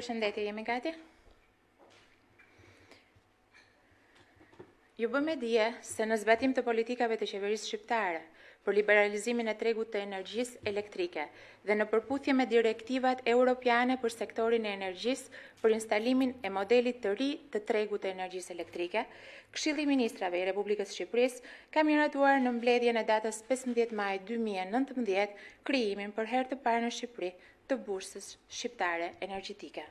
Përshëndetje, jemi gati? Ju bëmë dije se në zbatim të politikave të qeverisë shqiptare për liberalizimin e tregut të energjisë elektrike dhe në përputhje me direktivat europiane për sektorin e energjisë për instalimin e modelit të ri të tregut të energjisë elektrike, Këshilli i Ministrave i Republikës Shqipërisë ka miratuar në mbledhjen e datës 15 maj 2019 krijimin për herë të parë në Shqipëri të bursës shqiptare energjetike.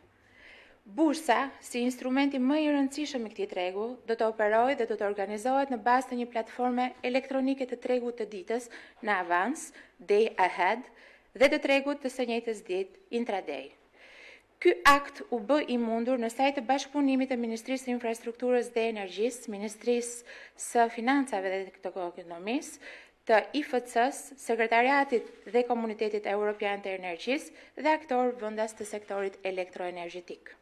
Bursa, si instrumenti më i rëndësishëm i këtij tregu, do të operojë dhe do të organizohet në bazë të një platforme elektronike të tregut të ditës në avans, day ahead, dhe të tregut të së njëjtës ditë intraday. Ky akt u bë i mundur në sajtë të bashkëpunimit të Ministrisë së Infrastrukturës dhe Energjisë, Ministrisë së Financave dhe të Ekonomisë të IFCS, Sekretariatit dhe Komunitetit Europian të Energjis dhe aktor vëndas të sektorit elektroenergjitik.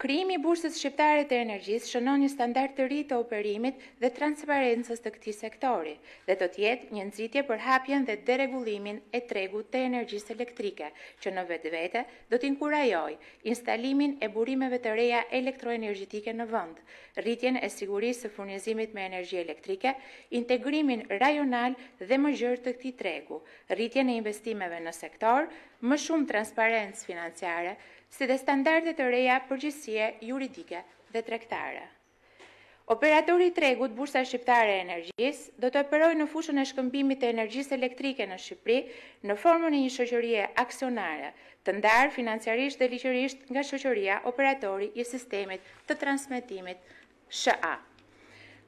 Krimi i bursës shqiptare të energjisë shënon një standard të ri të operimit dhe transparentës të këti sektori dhe të tjetë një nëzitje për hapjen dhe deregullimin e tregu të energjisë elektrike, që në vetë vete do t'inkurajoj instalimin e burimeve të reja elektroenergjitike në vënd, rritjen e sigurisë të furnizimit me energji elektrike, integrimin rajonal dhe më gjërë të këti tregu, rritjen e investimeve në sektor, më shumë transparentës financiare, si dhe standarde të reja përgjësie juridike dhe trektare. Operatori tregut Bursa Shqiptare e Energjis do të operoj në fushën e shkëmbimit të energjis elektrike në Shqipri në formën e një shëqërije aksionare të ndarë financiarisht dhe liqërisht nga shëqëria operatori i sistemit të transmitimit SHA.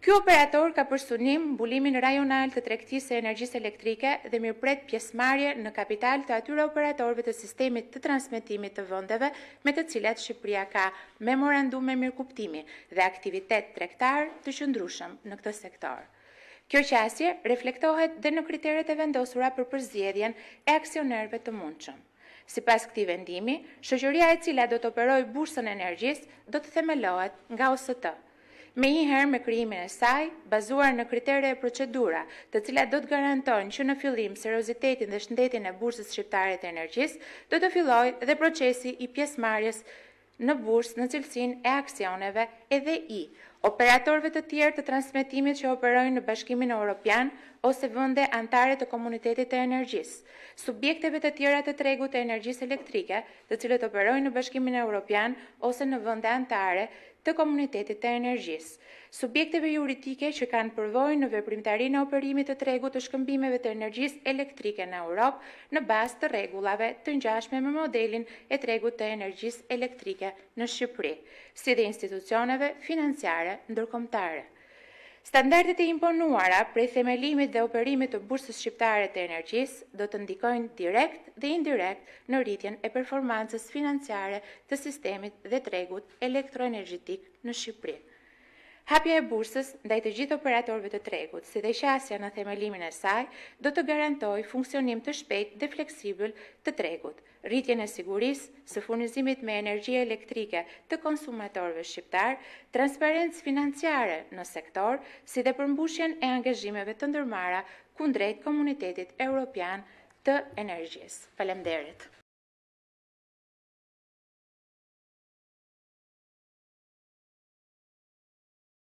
Ky operator ka për sunim mbulimin rajonal të tregtisë së energjisë elektrike dhe mirëpret pjesmarje në kapital të atyre operatorëve të sistemit të transmetimit të vendeve me të cilat Shqipëria ka memorandum mirëkuptimi dhe aktivitet tregtar të qëndrushëm në këtë sektor. Kjo qasje reflektohet dhe në kriteret e vendosura për përzjedhjen e aksionerve të mundshëm. Si pas këti vendimi, shëgjëria e cila do të operoj bursën energjis do të themelohet nga osë të me një herë me kryimin e saj, bazuar në kriterë e procedura, të cilat do të garantojnë që në fillim seriozitetin dhe shëndetin e bursës shqiptare të energjis, do të filloj dhe procesi i pjesmarjes në bursë në cilësin e aksioneve edhe i, operatorve të tjerë të transmitimit që operojnë në bashkimin e Europian ose vënde antare të komunitetit të energjis, subjekteve të tjera të tregut të energjis elektrike të cilët operojnë në bashkimin e Europian ose në vënde antare të komunitetit të energjisë. Subjekteve juridike që kanë përvojë në veprimtarinë në operimit të tregut të shkëmbimeve të energjisë elektrike në Europë në bazë të rregullave të ngjashme me modelin e tregut të energjisë elektrike në Shqipëri, si dhe institucioneve financiare ndërkombëtare. Standardet e imponuara prej themelimit dhe operimit të bursës shqiptare të energjisë do të ndikojnë direkt dhe indirekt në rritjen e performancës financiare të sistemit dhe tregut elektroenergjitik në Shqipërinë. Hapja e bursës ndaj të gjithë operatorëve të tregut, si dhe qasja në themelimin e saj, do të garantojë funksionim të shpejtë dhe fleksibël të tregut, rritjen e sigurisë së furnizimit me energji elektrike të konsumatorëve shqiptar, transparencë financiare në sektor, si dhe përmbushjen e angazhimeve të ndërmarra kundrejt komunitetit europian të energjisë. Faleminderit.